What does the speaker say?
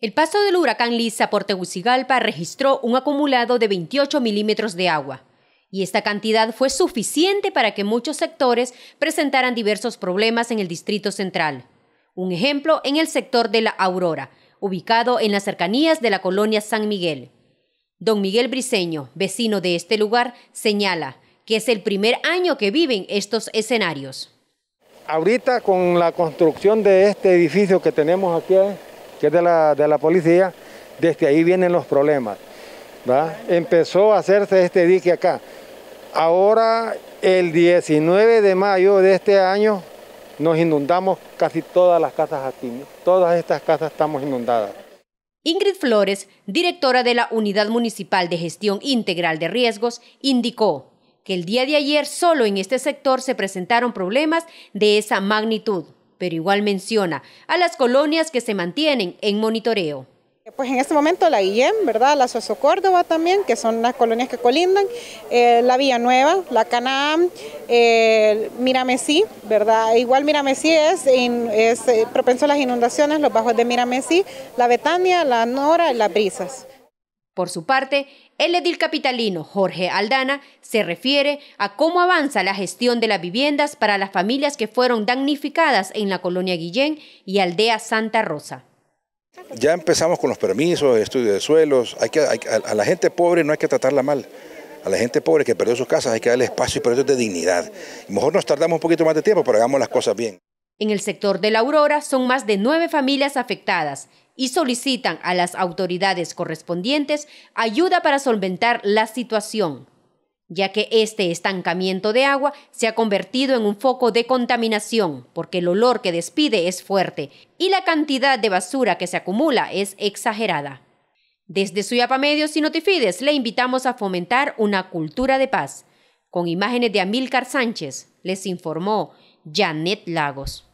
El paso del huracán Lisa por Tegucigalpa registró un acumulado de 28 milímetros de agua, y esta cantidad fue suficiente para que muchos sectores presentaran diversos problemas en el Distrito Central. Un ejemplo en el sector de la Aurora, ubicado en las cercanías de la colonia San Miguel. Don Miguel Briceño, vecino de este lugar, señala que es el primer año que viven estos escenarios. Ahorita con la construcción de este edificio que tenemos aquí que es de la, policía, desde ahí vienen los problemas. Empezó a hacerse este dique acá. Ahora, el 19 de mayo de este año, nos inundamos casi todas las casas aquí. Todas estas casas estamos inundadas. Ingrid Flores, directora de la Unidad Municipal de Gestión Integral de Riesgos, indicó que el día de ayer solo en este sector se presentaron problemas de esa magnitud pero igual menciona a las colonias que se mantienen en monitoreo. Pues en este momento la Guillén, e ¿verdad? La Soso Córdoba también, que son las colonias que colindan, eh, la Villanueva, la Canaán, eh, Miramesí, ¿verdad? Igual Miramesí es, es eh, propenso a las inundaciones, los bajos de Miramesí, la Betania, la Nora y las brisas. Por su parte, el edil capitalino Jorge Aldana se refiere a cómo avanza la gestión de las viviendas para las familias que fueron damnificadas en la colonia Guillén y aldea Santa Rosa. Ya empezamos con los permisos, estudio de suelos, hay que, a, la gente pobre no hay que tratarla mal a la gente pobre que perdió sus casas hay que darle espacio y proyectos de dignidad. mejor nos tardamos un poquito más de tiempo, pero hagamos las cosas bien. En el sector de la Aurora son más de nueve familias afectadas y solicitan a las autoridades correspondientes ayuda para solventar la situación, ya que este estancamiento de agua se ha convertido en un foco de contaminación, porque el olor que despide es fuerte y la cantidad de basura que se acumula es exagerada. Desde Suyapa Medios y Notifides le invitamos a fomentar una cultura de paz. Con imágenes de Amílcar Sánchez, les informó Janet Lagos.